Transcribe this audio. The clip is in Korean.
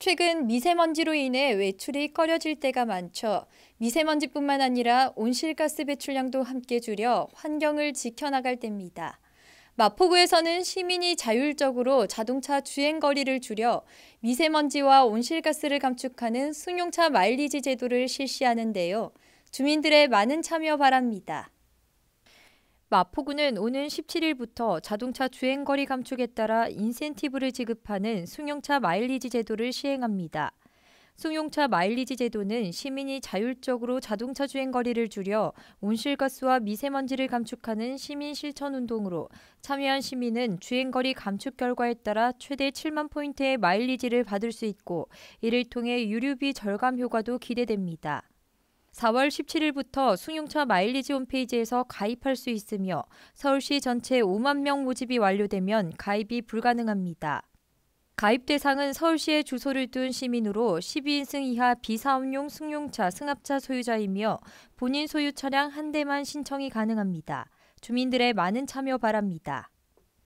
최근 미세먼지로 인해 외출이 꺼려질 때가 많죠. 미세먼지뿐만 아니라 온실가스 배출량도 함께 줄여 환경을 지켜나갈 때입니다. 마포구에서는 시민이 자율적으로 자동차 주행 거리를 줄여 미세먼지와 온실가스를 감축하는 승용차 마일리지 제도를 실시하는데요. 주민들의 많은 참여 바랍니다. 마포구는 오는 17일부터 자동차 주행거리 감축에 따라 인센티브를 지급하는 승용차 마일리지 제도를 시행합니다. 승용차 마일리지 제도는 시민이 자율적으로 자동차 주행거리를 줄여 온실가스와 미세먼지를 감축하는 시민 실천 운동으로 참여한 시민은 주행거리 감축 결과에 따라 최대 7만 포인트의 마일리지를 받을 수 있고 이를 통해 유류비 절감 효과도 기대됩니다. 4월 17일부터 승용차 마일리지 홈페이지에서 가입할 수 있으며 서울시 전체 5만 명 모집이 완료되면 가입이 불가능합니다. 가입 대상은 서울시에 주소를 둔 시민으로 12인승 이하 비사업용 승용차 승합차 소유자이며 본인 소유 차량 한 대만 신청이 가능합니다. 주민들의 많은 참여 바랍니다.